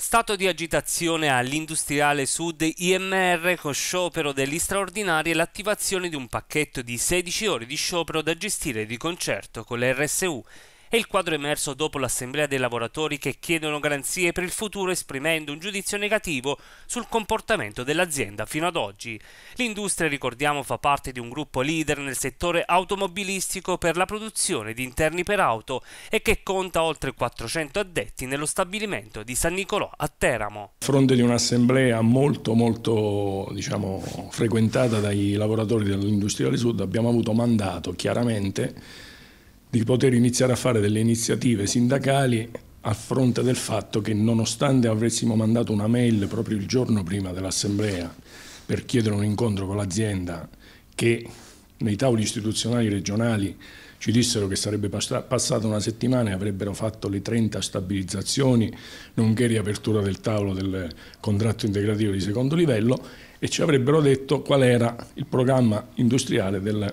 Stato di agitazione all'industriale sud IMR con sciopero degli straordinari e l'attivazione di un pacchetto di 16 ore di sciopero da gestire di concerto con l'RSU è il quadro emerso dopo l'assemblea dei lavoratori che chiedono garanzie per il futuro esprimendo un giudizio negativo sul comportamento dell'azienda fino ad oggi. L'industria, ricordiamo, fa parte di un gruppo leader nel settore automobilistico per la produzione di interni per auto e che conta oltre 400 addetti nello stabilimento di San Nicolò a Teramo. A fronte di un'assemblea molto molto diciamo, frequentata dai lavoratori dell'industria del Sud abbiamo avuto mandato chiaramente di poter iniziare a fare delle iniziative sindacali a fronte del fatto che nonostante avessimo mandato una mail proprio il giorno prima dell'assemblea per chiedere un incontro con l'azienda che nei tavoli istituzionali regionali ci dissero che sarebbe passata una settimana e avrebbero fatto le 30 stabilizzazioni, nonché riapertura del tavolo del contratto integrativo di secondo livello e ci avrebbero detto qual era il programma industriale del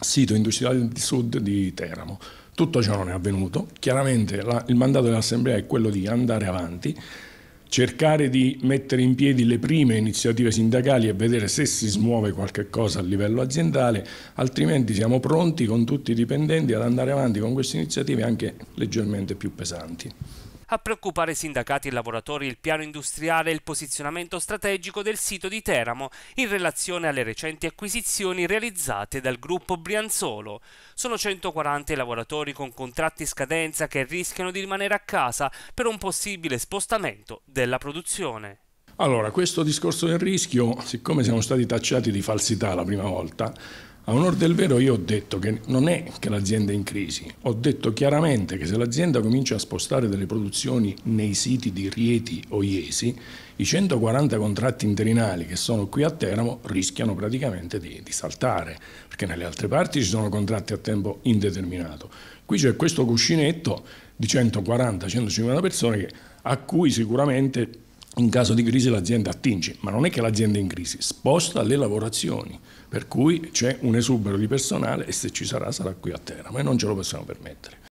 sito industriale di sud di Teramo. Tutto ciò non è avvenuto, chiaramente la, il mandato dell'Assemblea è quello di andare avanti, cercare di mettere in piedi le prime iniziative sindacali e vedere se si smuove qualche cosa a livello aziendale, altrimenti siamo pronti con tutti i dipendenti ad andare avanti con queste iniziative anche leggermente più pesanti. A preoccupare sindacati e lavoratori il piano industriale e il posizionamento strategico del sito di Teramo in relazione alle recenti acquisizioni realizzate dal gruppo Brianzolo. Sono 140 i lavoratori con contratti scadenza che rischiano di rimanere a casa per un possibile spostamento della produzione. Allora, questo discorso del rischio, siccome siamo stati tacciati di falsità la prima volta, a onore del vero io ho detto che non è che l'azienda è in crisi, ho detto chiaramente che se l'azienda comincia a spostare delle produzioni nei siti di Rieti o Iesi, i 140 contratti interinali che sono qui a Teramo rischiano praticamente di, di saltare, perché nelle altre parti ci sono contratti a tempo indeterminato. Qui c'è questo cuscinetto di 140-150 persone che, a cui sicuramente in caso di crisi l'azienda attinge, ma non è che l'azienda è in crisi, sposta le lavorazioni, per cui c'è un esubero di personale e se ci sarà sarà qui a terra, ma noi non ce lo possiamo permettere.